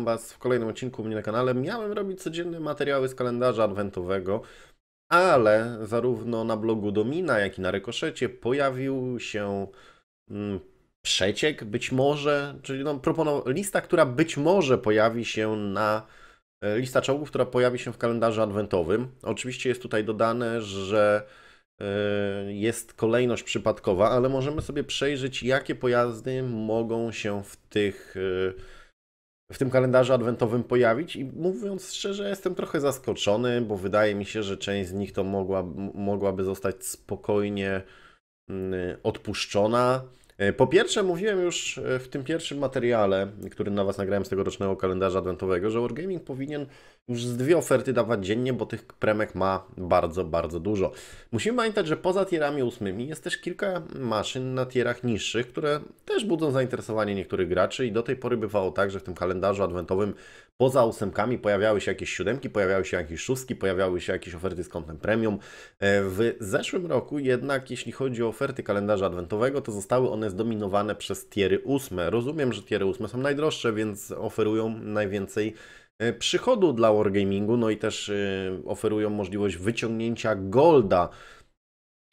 witam Was w kolejnym odcinku u mnie na kanale. Miałem robić codzienne materiały z kalendarza adwentowego, ale zarówno na blogu Domina, jak i na Rekoszecie pojawił się mm, przeciek, być może, czyli no, proponował, lista, która być może pojawi się na e, lista czołgów, która pojawi się w kalendarzu adwentowym. Oczywiście jest tutaj dodane, że e, jest kolejność przypadkowa, ale możemy sobie przejrzeć, jakie pojazdy mogą się w tych e, w tym kalendarzu adwentowym pojawić i mówiąc szczerze, jestem trochę zaskoczony, bo wydaje mi się, że część z nich to mogła, mogłaby zostać spokojnie mm, odpuszczona. E, po pierwsze, mówiłem już e, w tym pierwszym materiale, który na Was nagrałem z tegorocznego kalendarza adwentowego, że Wargaming powinien już z dwie oferty dawać dziennie, bo tych premek ma bardzo, bardzo dużo. Musimy pamiętać, że poza tierami ósmymi jest też kilka maszyn na tierach niższych, które też budzą zainteresowanie niektórych graczy i do tej pory bywało tak, że w tym kalendarzu adwentowym poza ósemkami pojawiały się jakieś siódemki, pojawiały się jakieś szóstki, pojawiały się jakieś oferty z kątem premium. E, w zeszłym roku jednak, jeśli chodzi o oferty kalendarza adwentowego, to zostały one zdominowane przez tiery ósme. Rozumiem, że tiery ósme są najdroższe, więc oferują najwięcej E, przychodu dla Wargamingu, no i też e, oferują możliwość wyciągnięcia golda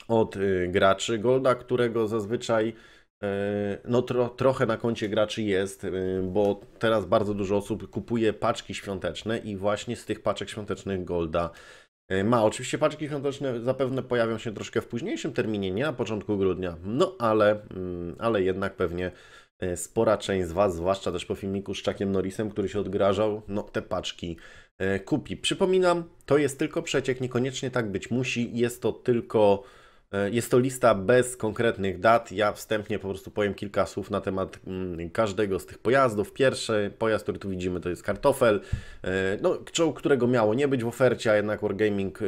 od e, graczy. Golda, którego zazwyczaj no tro, trochę na koncie graczy jest, bo teraz bardzo dużo osób kupuje paczki świąteczne i właśnie z tych paczek świątecznych Golda ma. Oczywiście paczki świąteczne zapewne pojawią się troszkę w późniejszym terminie, nie na początku grudnia, no ale, mm, ale jednak pewnie E, spora część z Was, zwłaszcza też po filmiku z Chuckiem Norrisem, który się odgrażał, no te paczki e, kupi. Przypominam, to jest tylko przeciek, niekoniecznie tak być musi, jest to tylko E, jest to lista bez konkretnych dat. Ja wstępnie po prostu powiem kilka słów na temat mm, każdego z tych pojazdów. Pierwszy pojazd, który tu widzimy, to jest kartofel, e, no, którego miało nie być w ofercie, a jednak Wargaming e,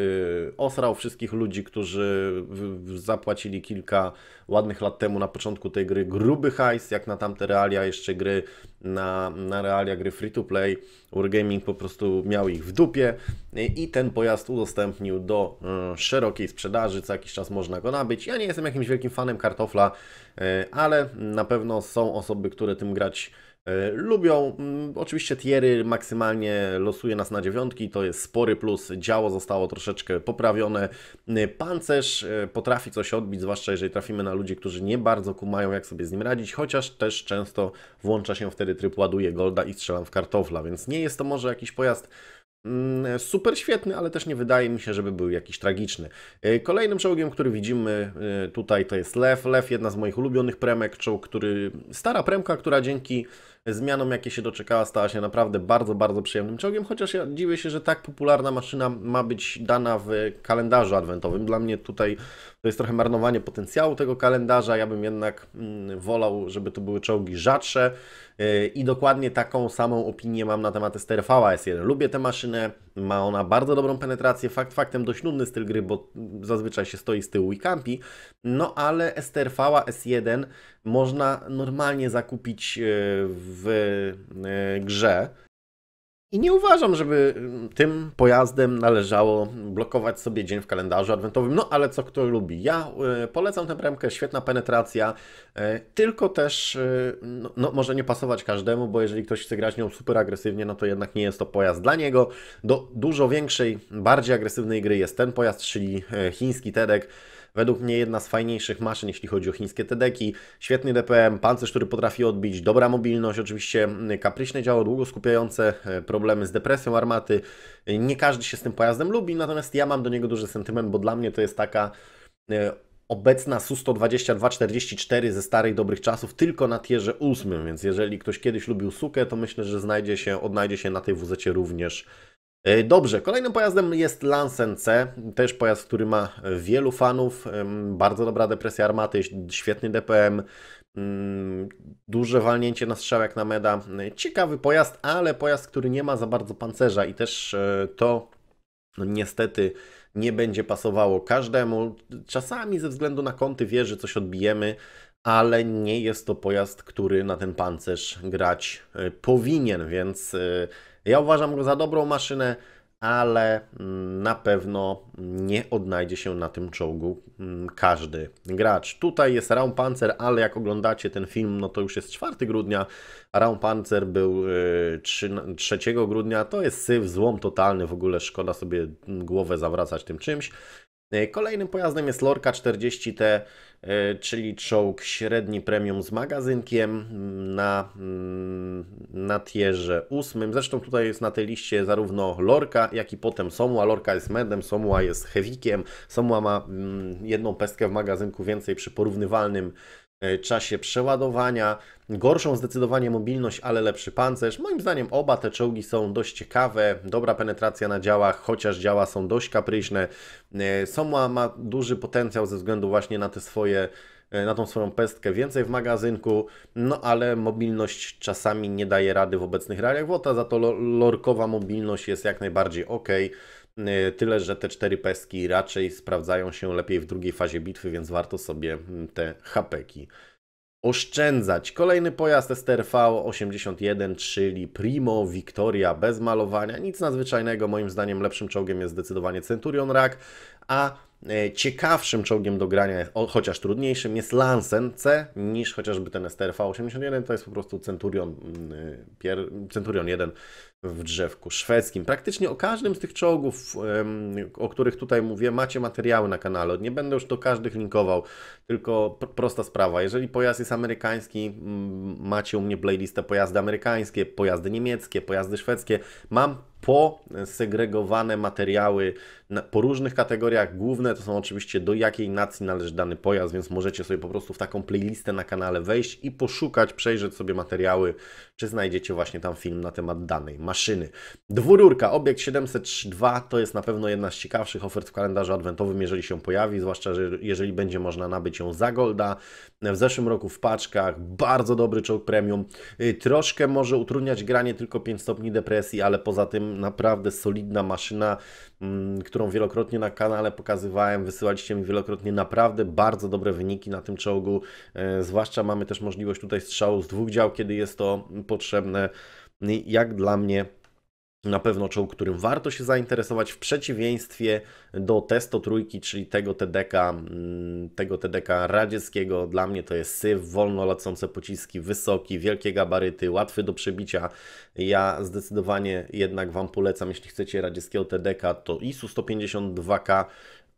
osrał wszystkich ludzi, którzy zapłacili kilka ładnych lat temu na początku tej gry gruby hajs, jak na tamte realia jeszcze gry, na, na realia gry free to play. Wargaming po prostu miał ich w dupie i ten pojazd udostępnił do szerokiej sprzedaży. Co jakiś czas można można go nabyć. Ja nie jestem jakimś wielkim fanem kartofla, e, ale na pewno są osoby, które tym grać e, lubią. Mm, oczywiście tiery maksymalnie losuje nas na dziewiątki, to jest spory plus. Działo zostało troszeczkę poprawione. E, pancerz potrafi coś odbić, zwłaszcza jeżeli trafimy na ludzi, którzy nie bardzo kumają, jak sobie z nim radzić, chociaż też często włącza się wtedy tryb ładuje golda i strzelam w kartofla, więc nie jest to może jakiś pojazd Mm, super świetny, ale też nie wydaje mi się, żeby był jakiś tragiczny. Y, kolejnym czołgiem, który widzimy y, tutaj, to jest Lew. Lew, jedna z moich ulubionych premek, czołg, który, stara premka, która dzięki zmianą, jakie się doczekała, stała się naprawdę bardzo, bardzo przyjemnym ciągiem, chociaż ja dziwię się, że tak popularna maszyna ma być dana w kalendarzu adwentowym. Dla mnie tutaj to jest trochę marnowanie potencjału tego kalendarza. Ja bym jednak mm, wolał, żeby to były czołgi rzadsze y, i dokładnie taką samą opinię mam na temat Esterfała S1. Lubię tę maszynę, ma ona bardzo dobrą penetrację, fakt faktem dość nudny styl gry, bo zazwyczaj się stoi z tyłu i kampi, no ale Esterfała S1 można normalnie zakupić e, w e, grze. I nie uważam, żeby mm, tym pojazdem należało blokować sobie dzień w kalendarzu adwentowym, no ale co kto lubi. Ja e, polecam tę premkę, świetna penetracja, tylko też no, no, może nie pasować każdemu, bo jeżeli ktoś chce grać nią super agresywnie, no to jednak nie jest to pojazd dla niego. Do dużo większej, bardziej agresywnej gry jest ten pojazd, czyli chiński Tedek. Według mnie jedna z fajniejszych maszyn, jeśli chodzi o chińskie TDK-i. Świetny DPM, pancerz, który potrafi odbić, dobra mobilność, oczywiście mm, kapryśne działo długo skupiające, e, problemy z depresją armaty. E, nie każdy się z tym pojazdem lubi, natomiast ja mam do niego duży sentyment, bo dla mnie to jest taka e, obecna SU-122-44 ze starych dobrych czasów tylko na tierze 8, więc jeżeli ktoś kiedyś lubił sukę, to myślę, że znajdzie się, odnajdzie się na tej wz również E, dobrze, kolejnym pojazdem jest Lansen C, też pojazd, który ma wielu fanów, bardzo dobra depresja armaty, świetny DPM, mm, duże walnięcie na strzał jak na meda, ciekawy pojazd, ale pojazd, który nie ma za bardzo pancerza i też e, to no, niestety nie będzie pasowało każdemu. Czasami ze względu na kąty wieży coś odbijemy, ale nie jest to pojazd, który na ten pancerz grać e, powinien, więc ja uważam go za dobrą maszynę, ale mm, na pewno nie odnajdzie się na tym czołgu mm, każdy gracz. Tutaj jest Raum Panzer, ale jak oglądacie ten film, no to już jest 4 grudnia. Raum Panzer był 3, y, 3 grudnia. To jest syf, złom totalny. W ogóle szkoda sobie głowę zawracać tym czymś. Y, kolejnym pojazdem jest Lorca 40T. E, czyli czołg średni premium z magazynkiem na, mm, na tierze 8. Zresztą tutaj jest na tej liście zarówno Lorka, jak i potem Somua. Lorka jest medem, Somua jest heavikiem, Somua ma mm, jedną pestkę w magazynku więcej przy porównywalnym E, czasie przeładowania, gorszą zdecydowanie mobilność, ale lepszy pancerz. Moim zdaniem oba te czołgi są dość ciekawe, dobra penetracja na działach, chociaż działa są dość kapryśne. E, Soma ma duży potencjał ze względu właśnie na te swoje e, na tą swoją pestkę więcej w magazynku, no ale mobilność czasami nie daje rady w obecnych realiach WOTA, za to lorkowa mobilność jest jak najbardziej ok. Y, tyle, że te cztery pestki raczej sprawdzają się lepiej w drugiej fazie bitwy, więc warto sobie mm, te hapeki oszczędzać. Kolejny pojazd STRV 81, czyli Primo Victoria bez malowania. Nic nadzwyczajnego, moim zdaniem lepszym czołgiem jest zdecydowanie Centurion Rack, a e, ciekawszym czołgiem do grania, chociaż trudniejszym, jest Lansen C niż chociażby ten STRV 81. To jest po prostu Centurion, mm, y, Centurion 1 w drzewku szwedzkim. Praktycznie o każdym z tych czołgów, o których tutaj mówię, macie materiały na kanale. Nie będę już do każdych linkował, tylko prosta sprawa. Jeżeli pojazd jest amerykański, macie u mnie playlistę pojazdy amerykańskie, pojazdy niemieckie, pojazdy szwedzkie. Mam posegregowane materiały po różnych kategoriach. Główne to są oczywiście do jakiej nacji należy dany pojazd, więc możecie sobie po prostu w taką playlistę na kanale wejść i poszukać, przejrzeć sobie materiały, czy znajdziecie właśnie tam film na temat danej maszyny. Dwururka, obiekt 702 to jest na pewno jedna z ciekawszych ofert w kalendarzu adwentowym, jeżeli się pojawi, zwłaszcza że jeżeli będzie można nabyć ją za golda. W zeszłym roku w paczkach, bardzo dobry czołg premium. Y, troszkę może utrudniać granie tylko 5 stopni depresji, ale poza tym naprawdę solidna maszyna, mm, którą wielokrotnie na kanale pokazywałem. Wysyłaliście mi wielokrotnie naprawdę bardzo dobre wyniki na tym czołgu. E, zwłaszcza mamy też możliwość tutaj strzału z dwóch dział, kiedy jest to potrzebne. Jak dla mnie na pewno czołg, którym warto się zainteresować, w przeciwieństwie do Testo Trójki, czyli tego TDK, mm, tego TDK radzieckiego. Dla mnie to jest syf, wolno lecące pociski, wysoki, wielkie gabaryty, łatwy do przebicia. Ja zdecydowanie jednak Wam polecam, jeśli chcecie radzieckiego TDK, to ISU 152K,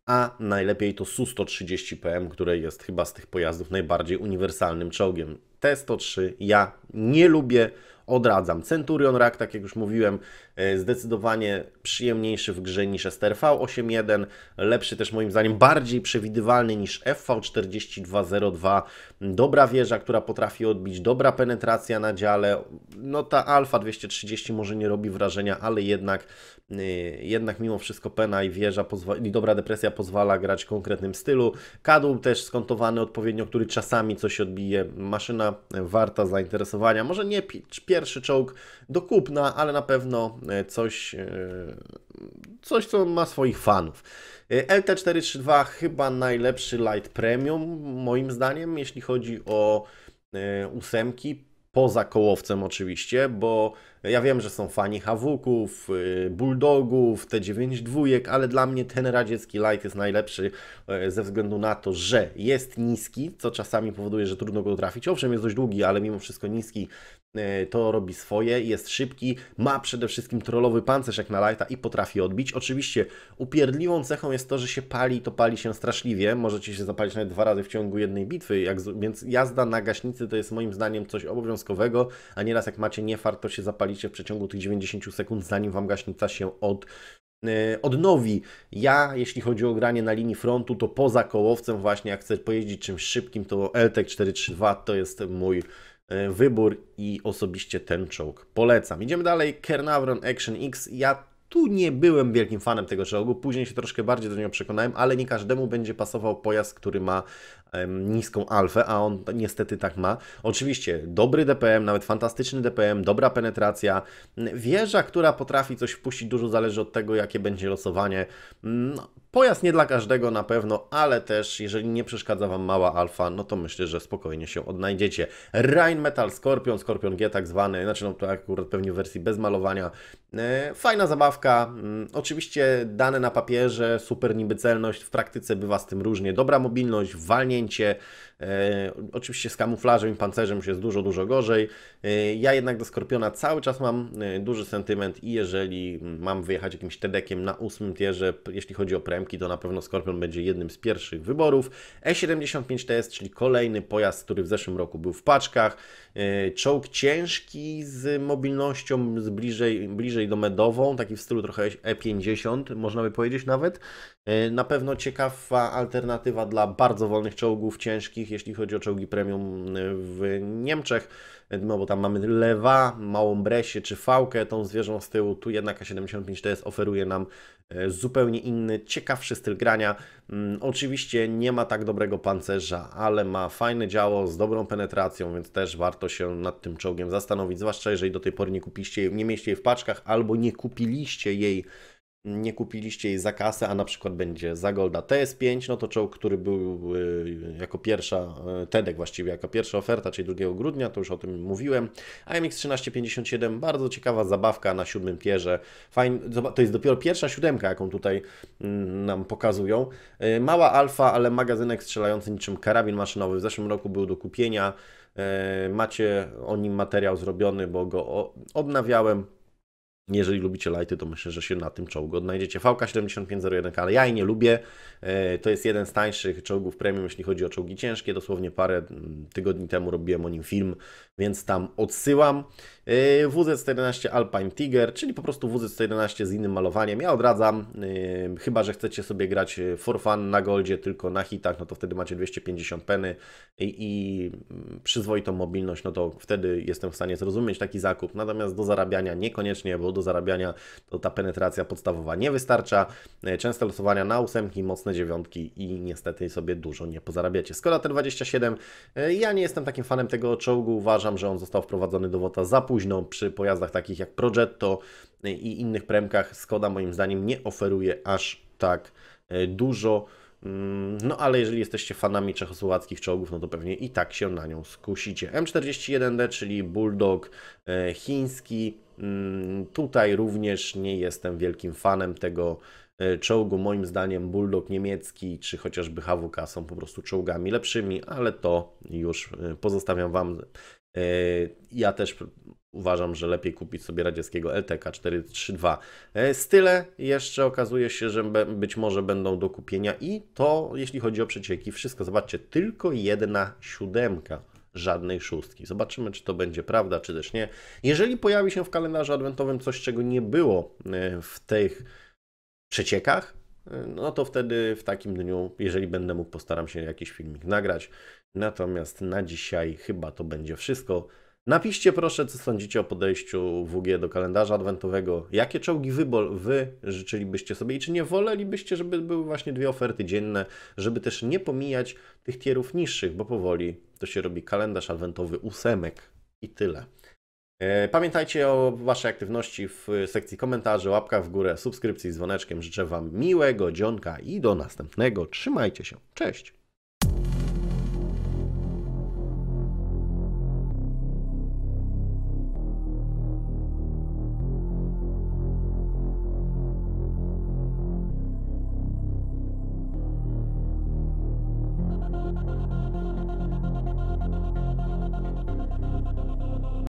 a najlepiej to Su-130PM, które jest chyba z tych pojazdów najbardziej uniwersalnym czołgiem. T-103 ja nie lubię, odradzam. Centurion Rack, tak jak już mówiłem, E, zdecydowanie przyjemniejszy w grze niż STRV81, lepszy też moim zdaniem, bardziej przewidywalny niż FV4202, dobra wieża, która potrafi odbić, dobra penetracja na dziale, no ta Alfa 230 może nie robi wrażenia, ale jednak, y, jednak mimo wszystko pena i wieża i dobra depresja pozwala grać w konkretnym stylu, kadłub też skontowany odpowiednio, który czasami coś odbije, maszyna warta zainteresowania, może nie pierwszy czołg do kupna, ale na pewno E, coś, e, coś co ma swoich fanów. E, LT432 chyba najlepszy Light Premium, moim zdaniem, jeśli chodzi o ósemki, poza kołowcem oczywiście, bo ja wiem, że są fani Hawuków, Bulldogów, T9 dwójek, ale dla mnie ten radziecki light jest najlepszy ze względu na to, że jest niski, co czasami powoduje, że trudno go trafić. Owszem, jest dość długi, ale mimo wszystko niski E, to robi swoje, jest szybki, ma przede wszystkim trollowy pancerz jak na Lighta i potrafi odbić. Oczywiście upierdliwą cechą jest to, że się pali to pali się straszliwie. Możecie się zapalić nawet dwa razy w ciągu jednej bitwy, jak, więc jazda na gaśnicy to jest moim zdaniem coś obowiązkowego, a nieraz jak macie niefart, to się zapalicie w przeciągu tych 90 sekund, zanim Wam gaśnica się od, e, odnowi. Ja, jeśli chodzi o granie na linii frontu, to poza kołowcem właśnie, jak chcę pojeździć czymś szybkim, to LTEC 432 to jest mój E, wybór i osobiście ten czołg polecam. Idziemy dalej, Kernavron Action X. Ja tu nie byłem wielkim fanem tego czołgu, później się troszkę bardziej do niego przekonałem, ale nie każdemu będzie pasował pojazd, który ma niską alfę, a on niestety tak ma. Oczywiście dobry DPM, nawet fantastyczny DPM, dobra penetracja, wieża, która potrafi coś wpuścić, dużo zależy od tego, jakie będzie losowanie. Mm, no, Pojazd nie dla każdego na pewno, ale też jeżeli nie przeszkadza Wam mała alfa, no to myślę, że spokojnie się odnajdziecie. Rheinmetall Scorpion, Scorpion G tak zwany, znaczy no to akurat pewnie w wersji bez malowania. E, fajna zabawka, mm, oczywiście dane na papierze, super niby celność, w praktyce bywa z tym różnie. Dobra mobilność, walnięcie, e, oczywiście z kamuflażem i pancerzem już jest dużo, dużo gorzej. E, ja jednak do Skorpiona cały czas mam duży sentyment i jeżeli mam wyjechać jakimś TEDekiem na ósmym tierze, jeśli chodzi o premię, M to na pewno Scorpion będzie jednym z pierwszych wyborów. E75TS, czyli kolejny pojazd, który w zeszłym roku był w paczkach. E, czołg ciężki z mobilnością z bliżej, bliżej do medową, taki w stylu trochę E50, można by powiedzieć nawet. E, na pewno ciekawa alternatywa dla bardzo wolnych czołgów ciężkich, jeśli chodzi o czołgi premium w Niemczech no bo tam mamy lewa, małą bresię czy fałkę, tą zwierzą z tyłu, tu jednak A75TS oferuje nam e, zupełnie inny, ciekawszy styl grania. Mm, oczywiście nie ma tak dobrego pancerza, ale ma fajne działo z dobrą penetracją, więc też warto się nad tym czołgiem zastanowić, zwłaszcza jeżeli do tej pory nie kupiliście, nie mieliście jej w paczkach albo nie kupiliście jej nie kupiliście jej za kasę, a na przykład będzie za Golda TS5, no to czołg, który był y, jako pierwsza, y, TEDek właściwie, jako pierwsza oferta, czyli 2 grudnia, to już o tym mówiłem. AMX 1357, bardzo ciekawa zabawka na siódmym pierze. Fajn, to jest dopiero pierwsza siódemka, jaką tutaj mm, nam pokazują. Y, mała alfa, ale magazynek strzelający niczym karabin maszynowy. W zeszłym roku był do kupienia. Macie o nim materiał zrobiony, bo go odnawiałem. Jeżeli lubicie lighty, to myślę, że się na tym czołgu odnajdziecie. VK7501, ale ja jej nie lubię. E, to jest jeden z tańszych czołgów premium, jeśli chodzi o czołgi ciężkie. Dosłownie parę mm, tygodni temu robiłem o nim film więc tam odsyłam. Y, wz 11 Alpine Tiger, czyli po prostu wz 11 z innym malowaniem. Ja odradzam, y, chyba że chcecie sobie grać y, for fun na goldzie, tylko na hitach, no to wtedy macie 250 peny i, i mm, przyzwoitą mobilność, no to wtedy jestem w stanie zrozumieć taki zakup. Natomiast do zarabiania niekoniecznie, bo do zarabiania to ta penetracja podstawowa nie wystarcza. Częste losowania na ósemki, mocne dziewiątki i niestety sobie dużo nie pozarabiacie. Skoda T27, ja nie jestem takim fanem tego czołgu, uważam, że on został wprowadzony do WOTA za późno przy pojazdach takich jak Progetto i innych premkach. Skoda moim zdaniem nie oferuje aż tak e, dużo. Mm, no ale jeżeli jesteście fanami czechosłowackich czołgów, no to pewnie i tak się na nią skusicie. M41D, czyli Bulldog e, chiński. Mm, tutaj również nie jestem wielkim fanem tego E, czołgu. Moim zdaniem Bulldog niemiecki czy chociażby HWK są po prostu czołgami lepszymi, ale to już e, pozostawiam Wam. E, ja też uważam, że lepiej kupić sobie radzieckiego LTK 432. Style jeszcze okazuje się, że być może będą do kupienia i to jeśli chodzi o przecieki, wszystko zobaczcie, tylko jedna siódemka żadnej szóstki. Zobaczymy, czy to będzie prawda, czy też nie. Jeżeli pojawi się w kalendarzu adwentowym coś, czego nie było w tych przeciekach, no to wtedy w takim dniu, jeżeli będę mógł, postaram się jakiś filmik nagrać. Natomiast na dzisiaj chyba to będzie wszystko. Napiszcie proszę, co sądzicie o podejściu WG do kalendarza adwentowego. Jakie czołgi wybol wy życzylibyście sobie i czy nie wolelibyście, żeby były właśnie dwie oferty dzienne, żeby też nie pomijać tych tierów niższych, bo powoli to się robi kalendarz adwentowy ósemek i tyle. E, pamiętajcie o Waszej aktywności w sekcji komentarzy, łapka w górę, subskrypcji z dzwoneczkiem. Życzę Wam miłego dzionka i do następnego. Trzymajcie się. Cześć!